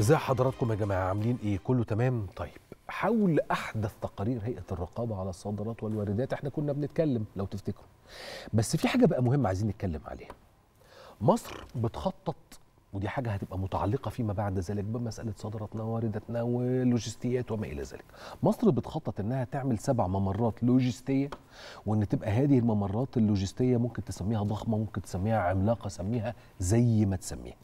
ازي حضراتكم يا جماعه عاملين ايه كله تمام طيب حول احدث تقارير هيئه الرقابه على الصادرات والواردات احنا كنا بنتكلم لو تفتكروا بس في حاجه بقى مهمه عايزين نتكلم عليها مصر بتخطط ودي حاجه هتبقى متعلقه فيما بعد ذلك بمساله صادراتنا وواردتنا ولوجستيات وما الى ذلك مصر بتخطط انها تعمل سبع ممرات لوجستيه وان تبقى هذه الممرات اللوجستيه ممكن تسميها ضخمه ممكن تسميها عملاقه سميها زي ما تسميها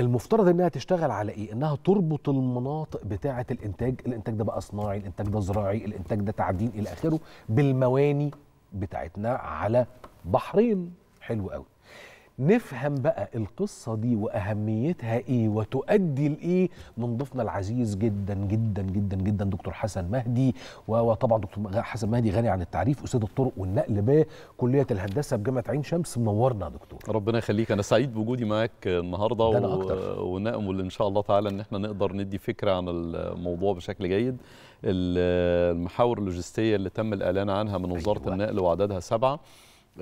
المفترض انها تشتغل على ايه انها تربط المناطق بتاعه الانتاج الانتاج ده بقى صناعي الانتاج ده زراعي الانتاج ده تعدين الى اخره بالمواني بتاعتنا على بحرين حلو قوي نفهم بقى القصه دي واهميتها ايه وتؤدي لايه من ضيفنا العزيز جدا جدا جدا جدا دكتور حسن مهدي وطبعا دكتور حسن مهدي غني عن التعريف استاذ الطرق والنقل بكليه الهندسه بجامعه عين شمس منورنا يا دكتور ربنا يخليك انا سعيد بوجودي معاك النهارده أكتر. ونامل ان شاء الله تعالى ان احنا نقدر ندي فكره عن الموضوع بشكل جيد المحاور اللوجستيه اللي تم الاعلان عنها من وزاره أيوة. النقل وعددها سبعه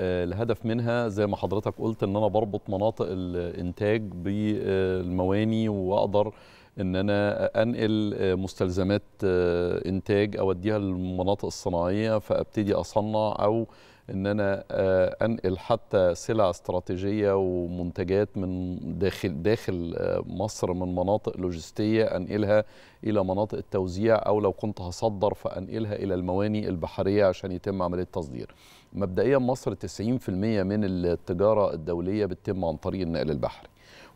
آه، الهدف منها زي ما حضرتك قلت ان انا بربط مناطق الانتاج بالمواني واقدر ان انا انقل آه، مستلزمات آه، انتاج اوديها للمناطق الصناعيه فابتدي اصنع او ان انا آه، انقل حتى سلع استراتيجيه ومنتجات من داخل داخل آه، مصر من مناطق لوجستيه انقلها الى مناطق التوزيع او لو كنت هصدر فانقلها الى المواني البحريه عشان يتم عمليه تصدير. مبدئيا مصر 90% من التجاره الدوليه بتتم عن طريق النقل البحري.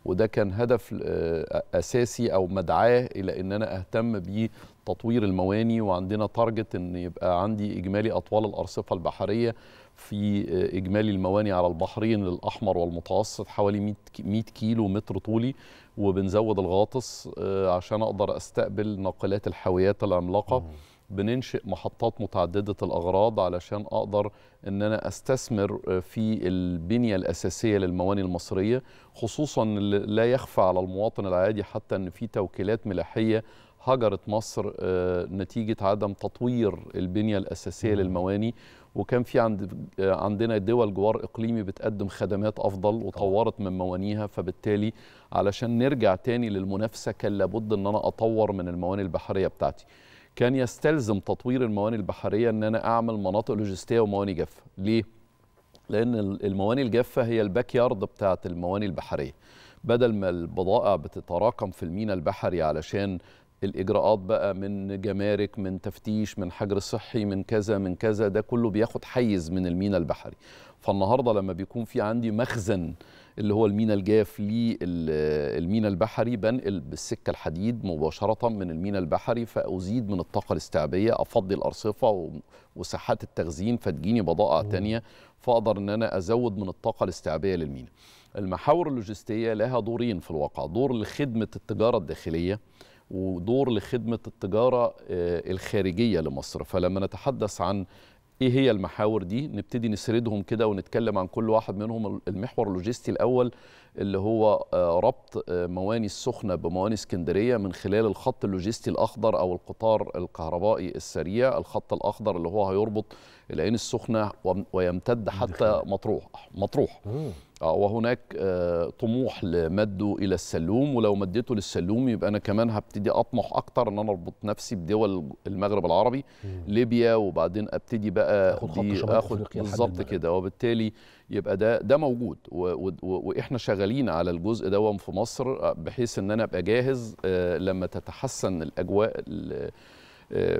وده كان هدف آه، اساسي او مدعاه الى ان انا اهتم بتطوير المواني وعندنا تارجت ان يبقى عندي اجمالي اطوال الارصفه البحريه في آه، اجمالي المواني على البحرين الاحمر والمتوسط حوالي 100 كيلو متر طولي وبنزود الغاطس آه، عشان اقدر استقبل ناقلات الحاويات العملاقه بننشئ محطات متعدده الاغراض علشان اقدر ان انا استثمر آه، في البنيه الاساسيه للمواني المصريه خصوصا لا يخفى على المواطن العادي حتى ان في توكيلات ملاحيه هجرت مصر نتيجه عدم تطوير البنيه الاساسيه للمواني وكان في عند آه، عندنا دول جوار اقليمي بتقدم خدمات افضل وطورت من موانيها فبالتالي علشان نرجع تاني للمنافسه كان لابد ان انا اطور من المواني البحريه بتاعتي كان يستلزم تطوير المواني البحريه ان انا اعمل مناطق لوجستيه ومواني جافه ليه لان المواني الجافه هي الباك يارد بتاعه المواني البحريه بدل ما البضائع بتتراكم في المينا البحري علشان الاجراءات بقى من جمارك من تفتيش من حجر صحي من كذا من كذا ده كله بياخد حيز من المينا البحري فالنهارده لما بيكون في عندي مخزن اللي هو المينا الجاف للمينا البحري بنقل بالسكه الحديد مباشره من المينا البحري فازيد من الطاقه الاستيعابيه افضي الارصفه وساحات التخزين فتجيني بضائع ثانيه فاقدر ان انا ازود من الطاقه الاستيعابيه للمينا المحاور اللوجستيه لها دورين في الواقع دور لخدمه التجاره الداخليه ودور لخدمة التجارة آه، الخارجية لمصر فلما نتحدث عن ايه هي المحاور دي نبتدي نسردهم كده ونتكلم عن كل واحد منهم المحور اللوجستي الاول اللي هو آه، ربط آه، مواني السخنه بمواني اسكندريه من خلال الخط اللوجستي الاخضر او القطار الكهربائي السريع الخط الاخضر اللي هو هيربط العين السخنه ويمتد حتى مطروح مطروح آه، وهناك آه، طموح لمده الى السلوم ولو مديته للسلوم يبقى انا كمان هبتدي اطمح اكتر ان انا اربط نفسي بدول المغرب العربي مم. ليبيا وبعدين ابتدي بقى اخد بالظبط كده وبالتالي يبقى ده ده موجود واحنا شغالين على الجزء ده في مصر آه، بحيث ان انا ابقى جاهز لما تتحسن الاجواء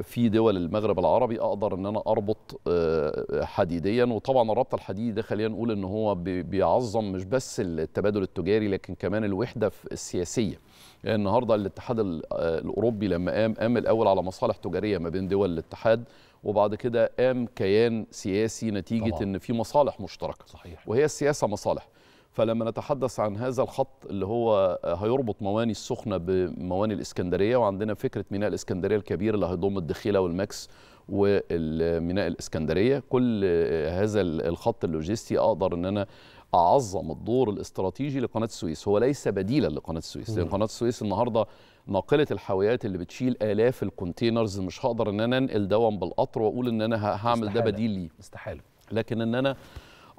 في دول المغرب العربي اقدر ان انا اربط آه، حديديا وطبعا الربط الحديدي ده خلينا نقول ان هو بيعظم مش بس التبادل التجاري لكن كمان الوحده السياسيه يعني النهارده الاتحاد آه، الاوروبي لما قام قام الاول على مصالح تجاريه ما بين دول الاتحاد وبعد كده قام كيان سياسي نتيجه طبعا. ان في مصالح مشتركه صحيح. وهي السياسه مصالح فلما نتحدث عن هذا الخط اللي هو آه، هيربط مواني السخنة بمواني الإسكندرية وعندنا فكرة ميناء الإسكندرية الكبير اللي هيضم الدخيلة والماكس والميناء الإسكندرية كل آه، هذا الخط اللوجستي أقدر أن أنا أعظم الدور الاستراتيجي لقناة السويس هو ليس بديلا لقناة السويس لأن قناة السويس النهاردة ناقلة الحاويات اللي بتشيل آلاف الكونتينرز مش هقدر أن أنا أنقل دوام بالقطر وأقول أن أنا هعمل ده بديل ليه استحالة لكن أن أنا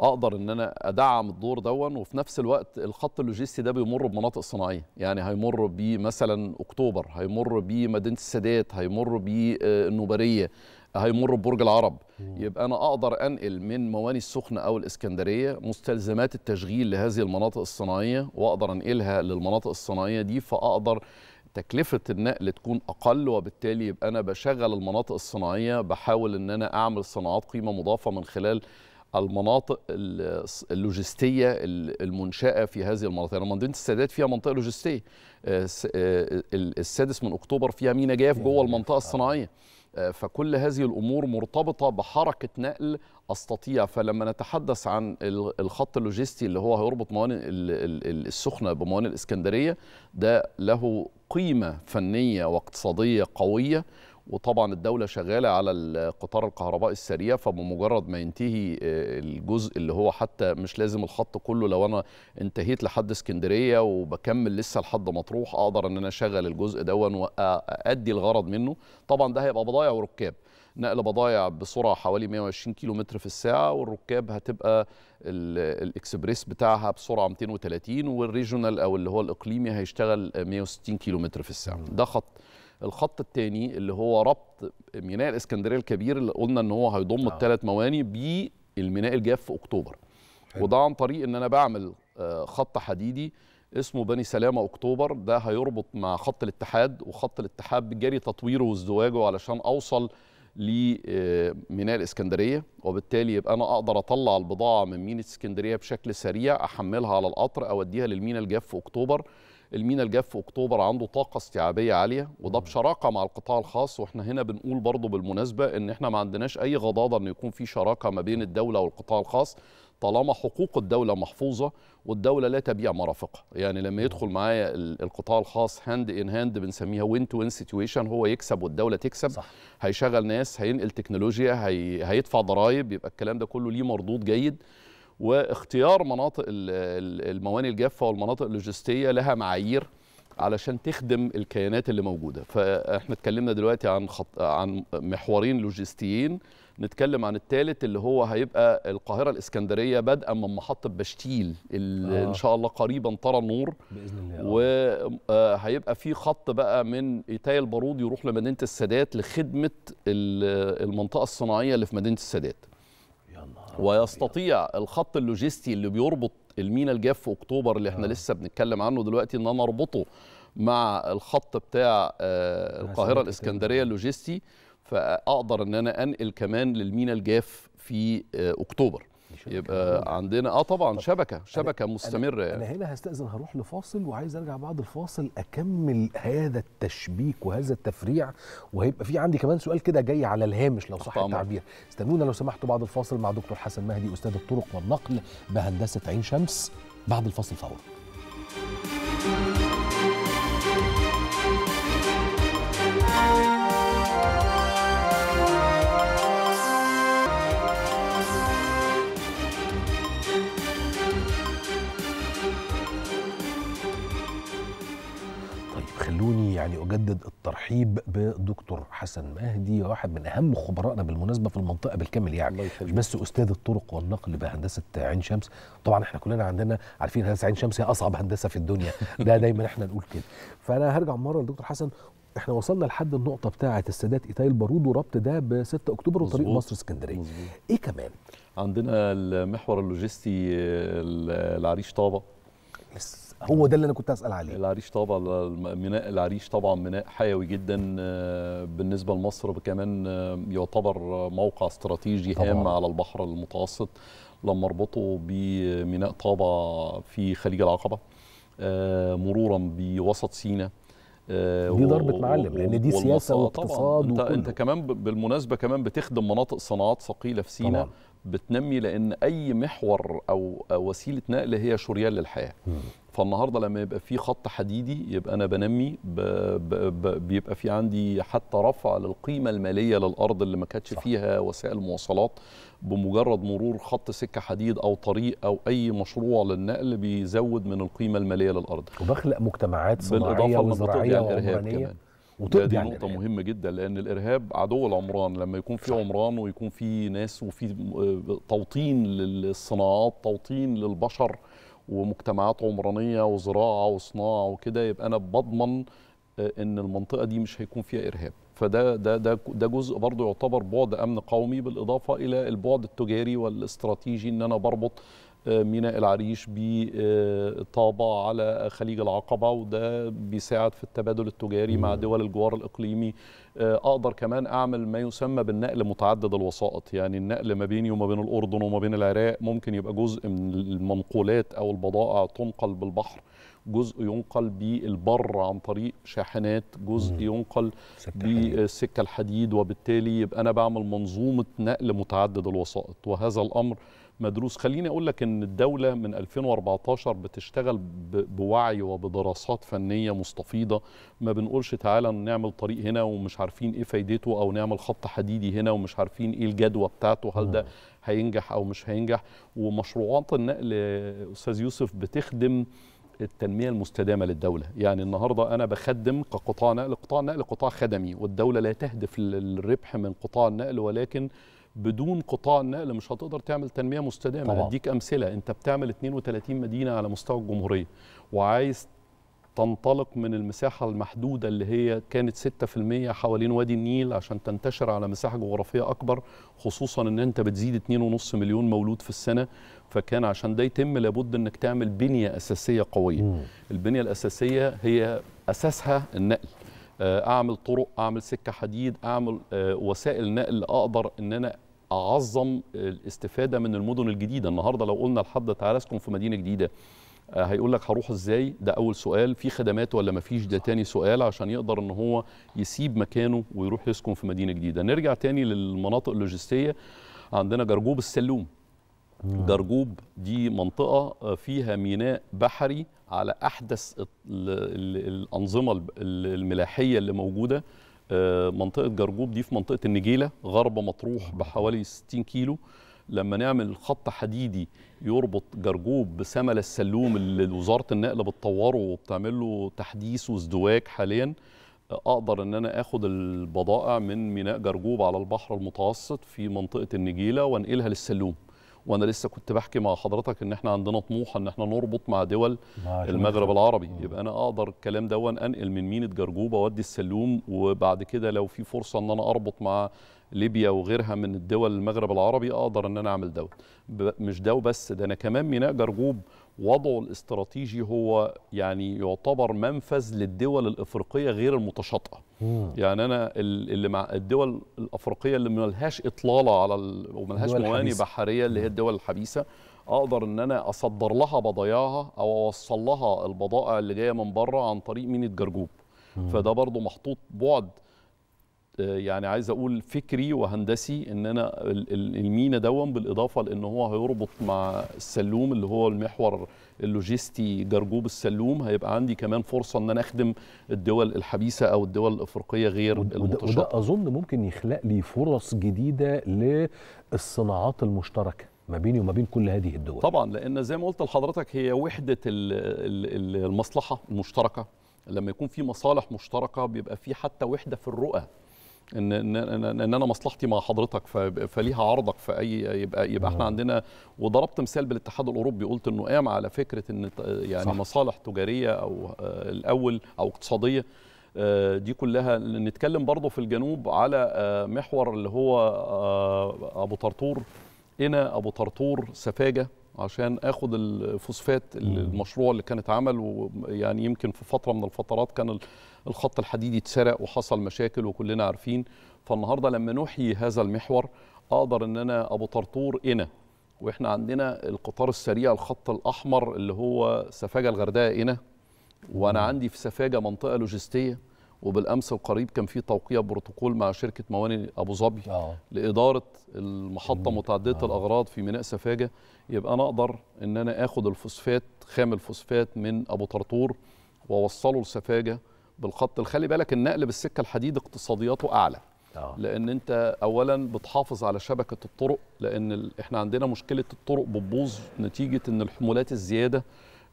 اقدر ان انا ادعم الدور دون وفي نفس الوقت الخط اللوجستي ده بيمر بمناطق صناعيه يعني هيمر بمثلا اكتوبر هيمر بمدينه السادات هيمر بالنوبريه آه، هيمر ببرج العرب يبقى انا اقدر انقل من مواني السخنه او الاسكندريه مستلزمات التشغيل لهذه المناطق الصناعيه واقدر انقلها للمناطق الصناعيه دي فاقدر تكلفة النقل تكون أقل وبالتالي يبقى أنا بشغل المناطق الصناعية بحاول أن أنا أعمل صناعات قيمة مضافة من خلال المناطق اللوجستيه المنشاه في هذه المناطق يعني مدينه السادات فيها منطقه لوجستيه آه، آه، السادس من اكتوبر فيها مينا جاف جوه المنطقه آه. الصناعيه فكل هذه الامور مرتبطه بحركه نقل استطيع فلما نتحدث عن الخط اللوجستي اللي هو هيربط موانئ السخنه بموانئ الاسكندريه ده له قيمه فنيه واقتصاديه قويه وطبعا الدولة شغالة على القطار الكهربائي السريع فبمجرد ما ينتهي آه، الجزء اللي هو حتى مش لازم الخط كله لو أنا انتهيت لحد اسكندرية وبكمل لسه لحد مطروح أقدر أن أنا أشغل الجزء دون وأدي الغرض منه طبعا ده هيبقى بضايع وركاب نقل بضايع بسرعة حوالي 120 كيلو متر في الساعة والركاب هتبقى الإكسبريس بتاعها بسرعة 230 والريجونال أو اللي هو الإقليمي هيشتغل 160 كيلو متر في الساعة ده خط الخط الثاني اللي هو ربط ميناء الاسكندريه الكبير اللي قلنا ان هو هيضم آه. الثلاث مواني بالميناء الجاف في اكتوبر حلو. وده عن طريق ان انا بعمل آه، خط حديدي اسمه بني سلامه اكتوبر ده هيربط مع خط الاتحاد وخط الاتحاد بجري تطويره وازدواجه علشان اوصل لميناء آه، الاسكندريه وبالتالي يبقى انا اقدر اطلع البضاعه من ميناء اسكندريه بشكل سريع احملها على القطر اوديها للميناء الجاف في اكتوبر المينا الجاف في اكتوبر عنده طاقه استيعابيه عاليه وده بشراكه مع القطاع الخاص واحنا هنا بنقول برضه بالمناسبه ان احنا ما عندناش اي غضاضه ان يكون في شراكه ما بين الدوله والقطاع الخاص طالما حقوق الدوله محفوظه والدوله لا تبيع مرافقها يعني لما يدخل معايا القطاع الخاص هاند ان هاند بنسميها وين تو وين سيتويشن هو يكسب والدوله تكسب صح. هيشغل ناس هينقل تكنولوجيا هي... هيدفع ضرائب يبقى الكلام ده كله ليه مردود جيد واختيار مناطق الموانئ الجافه والمناطق اللوجستيه لها معايير علشان تخدم الكيانات اللي موجوده فاحنا اتكلمنا دلوقتي عن خط... عن محورين لوجستيين نتكلم عن الثالث اللي هو هيبقى القاهره الاسكندريه بدءا من محطه بشتيل اللي آه. ان شاء الله قريبا ترى النور باذن الله وهيبقى آه، في خط بقى من ايتاي البارود يروح لمدينه السادات لخدمه المنطقه الصناعيه اللي في مدينه السادات ويستطيع الخط اللوجستي اللي بيربط المينا الجاف في اكتوبر اللي احنا آه. لسه بنتكلم عنه دلوقتي ان انا اربطه مع الخط بتاع آه القاهره الاسكندريه اللوجستي فاقدر ان انا انقل كمان للمينا الجاف في آه اكتوبر يبقى عندنا اه طبعا شبكه شبكه أنا مستمره أنا, يعني. أنا هنا هستأذن هروح لفاصل وعايز ارجع بعد الفاصل اكمل هذا التشبيك وهذا التفريع وهيبقى في عندي كمان سؤال كده جاي على الهامش لو صح التعبير استنونا لو سمحتوا بعد الفاصل مع دكتور حسن مهدي استاذ الطرق والنقل بهندسه عين شمس بعد الفاصل فورا يعني اجدد الترحيب بدكتور حسن مهدي واحد من اهم خبرائنا بالمناسبه في المنطقه بالكامل يعني مش بس استاذ الطرق والنقل بهندسه عين شمس طبعا احنا كلنا عندنا عارفين هندسه عين شمس هي اصعب هندسه في الدنيا ده دايما احنا نقول كده فانا هرجع مره لدكتور حسن احنا وصلنا لحد النقطه بتاعه السادات ايتاي البارود وربط ده ب 6 اكتوبر وطريق مصر اسكندريه ايه كمان عندنا المحور اللوجستي آه، العريش طابه هو ده اللي انا كنت اسال عليه العريش طبعا ميناء العريش طبعا ميناء حيوي جدا آه، بالنسبه لمصر كمان آه، يعتبر موقع استراتيجي طبعا. هام على البحر المتوسط لما اربطه بميناء طابا في خليج العقبه آه، مرورا بوسط سينا دي ضربة معلم لأن دي سياسة واقتصاد أنت, أنت كمان بالمناسبة كمان بتخدم مناطق صناعات ثقيلة في سينا طبعا. بتنمي لان اي محور او وسيله نقل هي شريان للحياه فالنهارده لما يبقى في خط حديدي يبقى انا بنمي ب ب ب بيبقى في عندي حتى رفع للقيمه الماليه للارض اللي ما كانتش فيها وسائل مواصلات بمجرد مرور خط سكه حديد او طريق او اي مشروع للنقل بيزود من القيمه الماليه للارض وبخلق مجتمعات صناعيه وزراعيه وعمرانيه وتقضي دي نقطه الإرهاب. مهمه جدا لان الارهاب عدو العمران لما يكون في عمران ويكون في ناس وفي آه، توطين للصناعات توطين للبشر ومجتمعات عمرانيه وزراعه وصناعه وكده يبقى انا بضمن آه، ان المنطقه دي مش هيكون فيها ارهاب فده ده ده ده جزء برضه يعتبر بعد امن قومي بالاضافه الى البعد التجاري والاستراتيجي ان انا بربط ميناء العريش بطابة على خليج العقبة وده بيساعد في التبادل التجاري مع دول الجوار الإقليمي آه، أقدر كمان أعمل ما يسمى بالنقل متعدد الوسائط يعني النقل ما بيني وما بين الأردن وما بين العراق ممكن يبقى جزء من المنقولات أو البضائع تنقل بالبحر جزء ينقل بالبر عن طريق شاحنات جزء مم. ينقل بالسكة الحديد وبالتالي يبقى أنا بعمل منظومة نقل متعدد الوسائط وهذا الأمر مدروس خليني اقول لك ان الدوله من 2014 بتشتغل بوعي وبدراسات فنيه مستفيضه ما بنقولش تعالى نعمل طريق هنا ومش عارفين ايه فايدته او نعمل خط حديدي هنا ومش عارفين ايه الجدوى بتاعته هل ده هينجح او مش هينجح ومشروعات النقل استاذ يوسف بتخدم التنميه المستدامه للدوله يعني النهارده انا بخدم كقطاع نقل قطاع النقل قطاع خدمي والدوله لا تهدف للربح من قطاع النقل ولكن بدون قطاع النقل مش هتقدر تعمل تنميه مستدامه طبعا. اديك امثله انت بتعمل 32 مدينه على مستوى الجمهوريه وعايز تنطلق من المساحه المحدوده اللي هي كانت 6% حوالين وادي النيل عشان تنتشر على مساحه جغرافيه اكبر خصوصا ان انت بتزيد 2.5 مليون مولود في السنه فكان عشان ده يتم لابد انك تعمل بنيه اساسيه قويه مم. البنيه الاساسيه هي اساسها النقل آه، اعمل طرق اعمل سكه حديد اعمل آه، وسائل نقل اقدر ان انا اعظم الاستفاده من المدن الجديده النهارده لو قلنا لحد تعالى اسكن في مدينه جديده آه، هيقول لك هروح ازاي ده اول سؤال في خدمات ولا ما فيش ده تاني سؤال عشان يقدر ان هو يسيب مكانه ويروح يسكن في مدينه جديده نرجع تاني للمناطق اللوجستيه عندنا جرجوب السلوم جرجوب دي منطقة آه، فيها ميناء بحري على أحدث الأنظمة الملاحية اللي موجودة آه، منطقه جرجوب دي في منطقه النجيله غرب مطروح بحوالي 60 كيلو لما نعمل خط حديدي يربط جرجوب بسمل السلوم اللي وزاره النقل بتطوره وبتعمل له تحديث وازدواج حاليا آه، اقدر ان انا اخد البضائع من ميناء جرجوب على البحر المتوسط في منطقه النجيله وانقلها للسلوم وانا لسه كنت بحكي مع حضرتك ان احنا عندنا طموح ان احنا نربط مع دول المغرب العربي يبقى انا اقدر الكلام دون انقل من مينة جرجوبه وادي السلوم وبعد كده لو في فرصه ان انا اربط مع ليبيا وغيرها من الدول المغرب العربي اقدر ان انا اعمل دوت مش ده بس ده انا كمان ميناء جرجوب وضعه الاستراتيجي هو يعني يعتبر منفذ للدول الافريقيه غير المتشاطئه يعني انا اللي مع الدول الافريقيه اللي ملهاش اطلاله على وملهاش موانئ بحريه اللي هي الدول الحبيسه اقدر ان انا اصدر لها بضايعها او اوصل لها البضائع اللي جايه من بره عن طريق ميناء جرجوب فده برضه محطوط بعد يعني عايز اقول فكري وهندسي ان انا المينا دون بالاضافه لان هو هيربط مع السلوم اللي هو المحور اللوجستي جرجوب السلوم هيبقى عندي كمان فرصه ان انا اخدم الدول الحبيسه او الدول الافريقيه غير المتشابهه وده اظن ممكن يخلق لي فرص جديده للصناعات المشتركه ما بيني وما بين كل هذه الدول طبعا لان زي ما قلت لحضرتك هي وحده المصلحه المشتركه لما يكون في مصالح مشتركه بيبقى في حتى وحده في الرؤى ان ان ان انا مصلحتي مع حضرتك فليها عرضك في اي يبقى يبقى احنا نعم. عندنا وضربت مثال بالاتحاد الاوروبي قلت انه قام على فكره ان يعني صح. مصالح تجاريه او آه، الاول او اقتصاديه آه، دي كلها نتكلم برضه في الجنوب على آه، محور اللي هو ابو طرطور هنا ابو طرطور سفاجه عشان اخد الفوسفات المشروع اللي كان اتعمل ويعني يمكن في فتره من الفترات كان الخط الحديدي اتسرق وحصل مشاكل وكلنا عارفين فالنهارده لما نحيي هذا المحور اقدر ان انا ابو طرطور هنا واحنا عندنا القطار السريع الخط الاحمر اللي هو سفاجه الغردقه هنا وانا عندي في سفاجه منطقه لوجستيه وبالامس القريب كان في توقيع بروتوكول مع شركه مواني ابو ظبي آه. لاداره المحطه متعدده آه. الاغراض في ميناء سفاجه يبقى انا اقدر ان انا اخد الفوسفات خام الفوسفات من ابو طرطور واوصله لسفاجه بالخط الخلي بالك النقل بالسكه الحديد اقتصادياته اعلى أوه. لان انت اولا بتحافظ على شبكه الطرق لان ال... احنا عندنا مشكله الطرق بتبوظ نتيجه ان الحمولات الزياده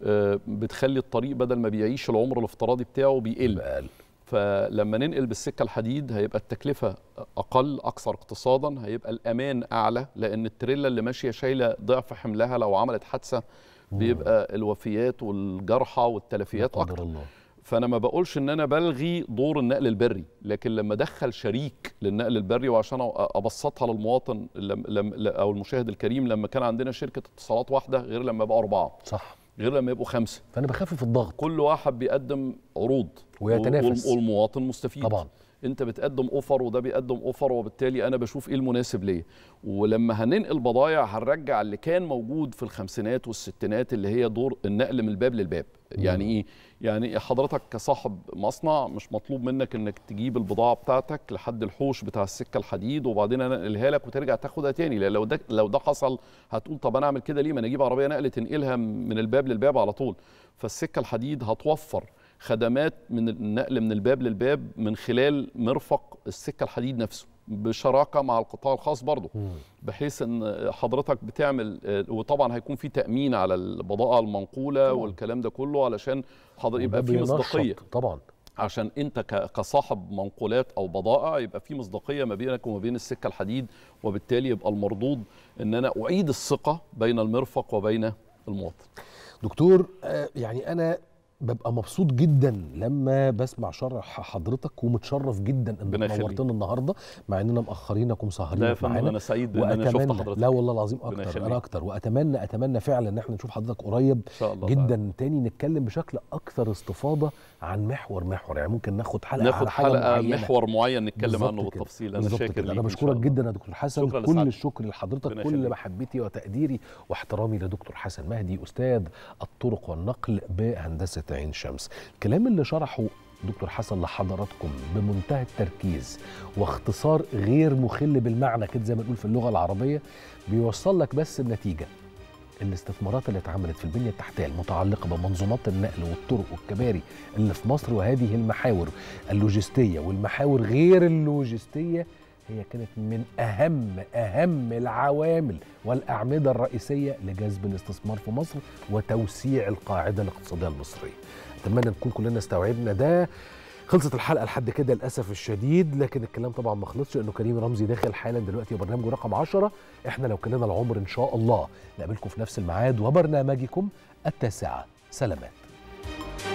آه، بتخلي الطريق بدل ما بيعيش العمر الافتراضي بتاعه بيقل بقال. فلما ننقل بالسكه الحديد هيبقى التكلفه اقل اكثر اقتصادا هيبقى الامان اعلى لان التريلا اللي ماشيه شايله ضعف حملها لو عملت حادثه بيبقى الوفيات والجرحى والتلفيات اكتر الله. فانا ما بقولش ان انا بلغي دور النقل البري لكن لما ادخل شريك للنقل البري وعشان ابسطها للمواطن او المشاهد الكريم لما كان عندنا شركه اتصالات واحده غير لما يبقى اربعه صح غير لما يبقوا خمسه فانا بخفف الضغط كل واحد بيقدم عروض ويتنافس والمواطن مستفيد طبعا انت بتقدم اوفر وده بيقدم اوفر وبالتالي انا بشوف ايه المناسب ليا ولما هننقل بضايع هنرجع اللي كان موجود في الخمسينات والستينات اللي هي دور النقل من الباب للباب يعني ايه يعني حضرتك كصاحب مصنع مش مطلوب منك انك تجيب البضاعه بتاعتك لحد الحوش بتاع السكه الحديد وبعدين انقلها لك وترجع تاخدها تاني لو ده لو ده حصل هتقول طب انا اعمل كده ليه ما انا اجيب عربيه نقل تنقلها من الباب للباب على طول فالسكه الحديد هتوفر خدمات من النقل من الباب للباب من خلال مرفق السكه الحديد نفسه بشراكه مع القطاع الخاص برضه بحيث ان حضرتك بتعمل وطبعا هيكون في تامين على البضائع المنقوله طبعا. والكلام ده كله علشان حضرتك يبقى في مصداقيه طبعا عشان انت كصاحب منقولات او بضائع يبقى في مصداقيه ما بينك وما بين السكه الحديد وبالتالي يبقى المردود ان انا اعيد الثقه بين المرفق وبين المواطن دكتور آه، يعني انا ببقى مبسوط جدا لما بسمع شرح حضرتك ومتشرف جدا ان نورتنا النهارده مع اننا مأخرينكم سهرين معانا انا سعيد ان انا شفت حضرتك لا والله العظيم اكتر انا اكتر واتمنى اتمنى فعلا ان احنا نشوف حضرتك قريب إن شاء الله جدا بقى. تاني نتكلم بشكل اكثر استفاضه عن محور محور يعني ممكن ناخد حلقه ناخد حلقه معينة. محور معين نتكلم عنه بالتفصيل انا شاكر انا بشكرك جدا يا دكتور حسن كل لسعادة. الشكر لحضرتك كل محبتي وتقديري واحترامي لدكتور حسن مهدي استاذ الطرق والنقل بهندسه عين شمس الكلام اللي شرحه دكتور حسن لحضراتكم بمنتهى التركيز واختصار غير مخل بالمعنى كده زي ما نقول في اللغه العربيه بيوصل لك بس النتيجه الاستثمارات اللي اتعملت في البنيه التحتيه المتعلقه بمنظومات النقل والطرق والكباري اللي في مصر وهذه المحاور اللوجستيه والمحاور غير اللوجستيه هي كانت من أهم أهم العوامل والأعمدة الرئيسية لجذب الاستثمار في مصر وتوسيع القاعدة الاقتصادية المصرية أتمنى نكون كلنا استوعبنا ده خلصت الحلقه لحد كده للاسف الشديد لكن الكلام طبعا ما خلصش لانه كريم رمزي داخل حالا دلوقتي برنامجه رقم 10 احنا لو كلنا العمر ان شاء الله نقابلكم في نفس الميعاد وبرنامجكم التاسعه سلامات